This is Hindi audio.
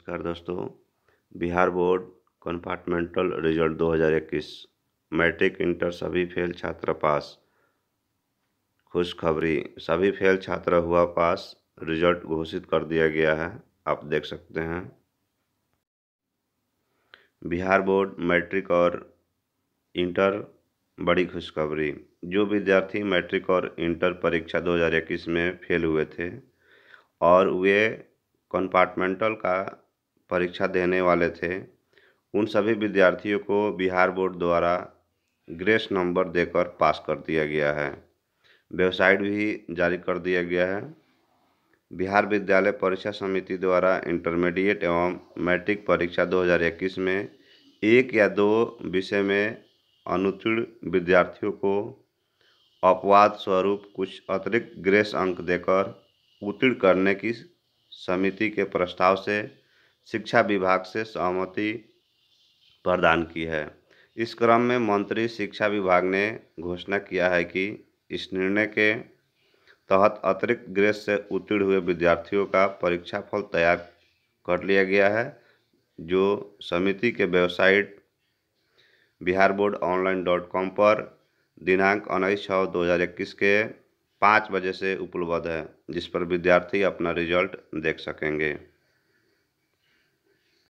नमस्कार दोस्तों Bihar board compartmental result 2021 matric inter सभी फेल छात्र पास खुशखबरी सभी फेल छात्र हुआ पास रिजल्ट घोषित कर दिया गया है आप देख सकते हैं बिहार बोर्ड मैट्रिक और इंटर बड़ी खुशखबरी जो विद्यार्थी मैट्रिक और इंटर परीक्षा 2021 में फेल हुए थे और वे कंपार्टमेंटल का परीक्षा देने वाले थे उन सभी विद्यार्थियों को बिहार बोर्ड द्वारा ग्रेस नंबर देकर पास कर दिया गया है वेबसाइट भी जारी कर दिया गया है बिहार विद्यालय परीक्षा समिति द्वारा इंटरमीडिएट एवं मैट्रिक परीक्षा 2021 में एक या दो विषय में अनुत्तीर्ण विद्यार्थियों को अपवाद स्वरूप कुछ अतिरिक्त ग्रेस अंक देकर उत्तीर्ण करने की समिति के प्रस्ताव से शिक्षा विभाग से सहमति प्रदान की है इस क्रम में मंत्री शिक्षा विभाग ने घोषणा किया है कि इस निर्णय के तहत अतिरिक्त ग्रेस से उत्तीर्ण हुए विद्यार्थियों का परीक्षा फल तैयार कर लिया गया है जो समिति के website Bihar board online dot com पर दिनांक उन्नीस छः दो हज़ार इक्कीस के पाँच बजे से उपलब्ध है जिस पर विद्यार्थी अपना रिजल्ट देख सकेंगे